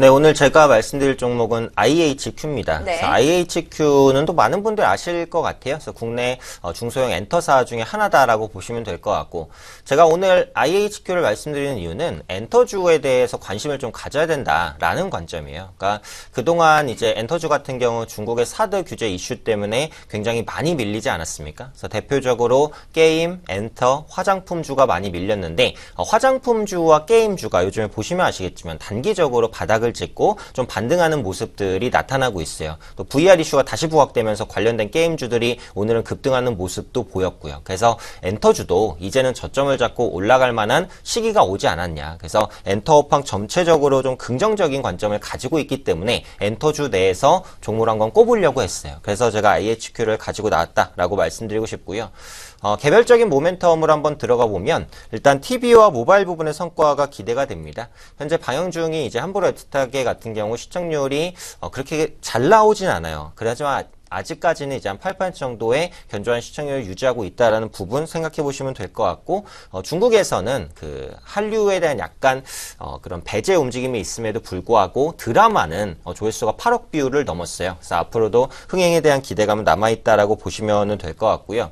네, 오늘 제가 말씀드릴 종목은 IHQ입니다. 네. IHQ는 또 많은 분들 아실 것 같아요. 그래서 국내 어, 중소형 엔터사 중에 하나다라고 보시면 될 것 같고 제가 오늘 IHQ를 말씀드리는 이유는 엔터주에 대해서 관심을 좀 가져야 된다라는 관점이에요. 그러니까 그동안 이제 엔터주 같은 경우 중국의 사드 규제 이슈 때문에 굉장히 많이 밀리지 않았습니까? 그래서 대표적으로 게임, 엔터, 화장품주가 많이 밀렸는데 어, 화장품주와 게임주가 요즘에 보시면 아시겠지만 단기적으로 바닥을 탁을 짓고 좀 반등하는 모습들이 나타나고 있어요. 또 VR 이슈가 다시 부각되면서 관련된 게임주들이 오늘은 급등하는 모습도 보였고요. 그래서 엔터주도 이제는 저점을 잡고 올라갈 만한 시기가 오지 않았냐. 그래서 엔터업황 전체적으로 좀 긍정적인 관점을 가지고 있기 때문에 엔터주 내에서 종목을 한건 꼽으려고 했어요. 그래서 제가 IHQ를 가지고 나왔다라고 말씀드리고 싶고요. 어, 개별적인 모멘텀으로 한번 들어가 보면 일단 TV와 모바일 부분의 성과가 기대가 됩니다. 현재 방영 중이 이제 함부로 식탁에 같은 경우 시청률이 어, 그렇게 잘 나오진 않아요. 그러지만 아직까지는 이제 한8% 정도의 견조한 시청률을 유지하고 있다라는 부분 생각해 보시면 될 것 같고 어, 중국에서는 그 한류에 대한 약간 어, 그런 배제 움직임이 있음에도 불구하고 드라마는 어, 조회수가 8억 뷰를 넘었어요. 그래서 앞으로도 흥행에 대한 기대감은 뭐 남아 있다라고 보시면 될 것 같고요.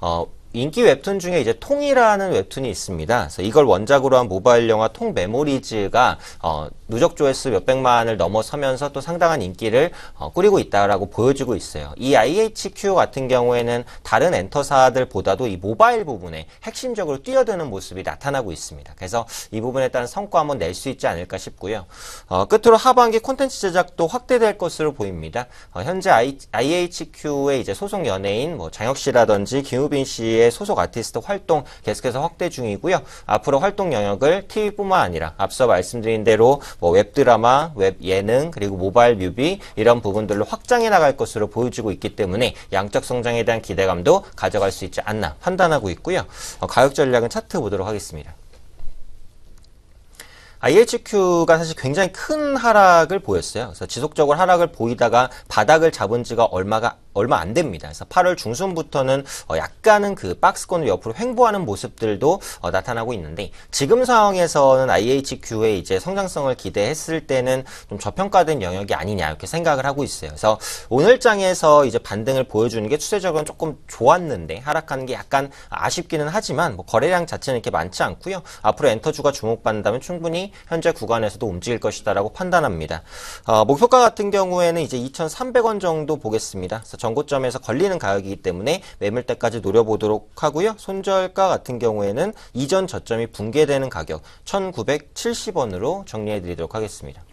어, 인기 웹툰 중에 이제 통이라는 웹툰이 있습니다. 그래서 이걸 원작으로 한 모바일 영화 통 메모리즈가 어, 누적 조회수 몇 백만을 넘어서면서 또 상당한 인기를 어, 꾸리고 있다라고 보여지고 있어요. 이 IHQ 같은 경우에는 다른 엔터사들보다도 이 모바일 부분에 핵심적으로 뛰어드는 모습이 나타나고 있습니다. 그래서 이 부분에 따른 성과 한번 낼 수 있지 않을까 싶고요. 어, 끝으로 하반기 콘텐츠 제작도 확대될 것으로 보입니다. 어, 현재 I, IHQ의 이제 소속 연예인 뭐 장혁 씨라든지 김우빈 씨의 소속 아티스트 활동 계속해서 확대 중이고요. 앞으로 활동 영역을 TV뿐만 아니라 앞서 말씀드린 대로 뭐 웹드라마, 웹 예능, 그리고 모바일 뮤비 이런 부분들로 확장해 나갈 것으로 보여지고 있기 때문에 양적 성장에 대한 기대감도 가져갈 수 있지 않나 판단하고 있고요. 어, 가격 전략은 차트 보도록 하겠습니다. IHQ가 사실 굉장히 큰 하락을 보였어요. 그래서 지속적으로 하락을 보이다가 바닥을 잡은 지가 얼마가 얼마 안 됩니다. 그래서 8월 중순부터는 어, 약간은 그 박스권을 옆으로 횡보하는 모습들도 어, 나타나고 있는데 지금 상황에서는 IHQ의 이제 성장성을 기대했을 때는 좀 저평가된 영역이 아니냐 이렇게 생각을 하고 있어요. 그래서 오늘 장에서 이제 반등을 보여주는 게추세적으로 조금 좋았는데 하락하는 게 약간 아쉽기는 하지만 뭐 거래량 자체는 이렇게 많지 않고요. 앞으로 엔터주가 주목받는다면 충분히 현재 구간에서도 움직일 것이다라고 판단합니다. 어, 목표가 같은 경우에는 이제 2,300원 정도 보겠습니다. 전고점에서 걸리는 가격이기 때문에 매물대까지 노려보도록 하고요. 손절가 같은 경우에는 이전 저점이 붕괴되는 가격 1970원으로 정리해드리도록 하겠습니다.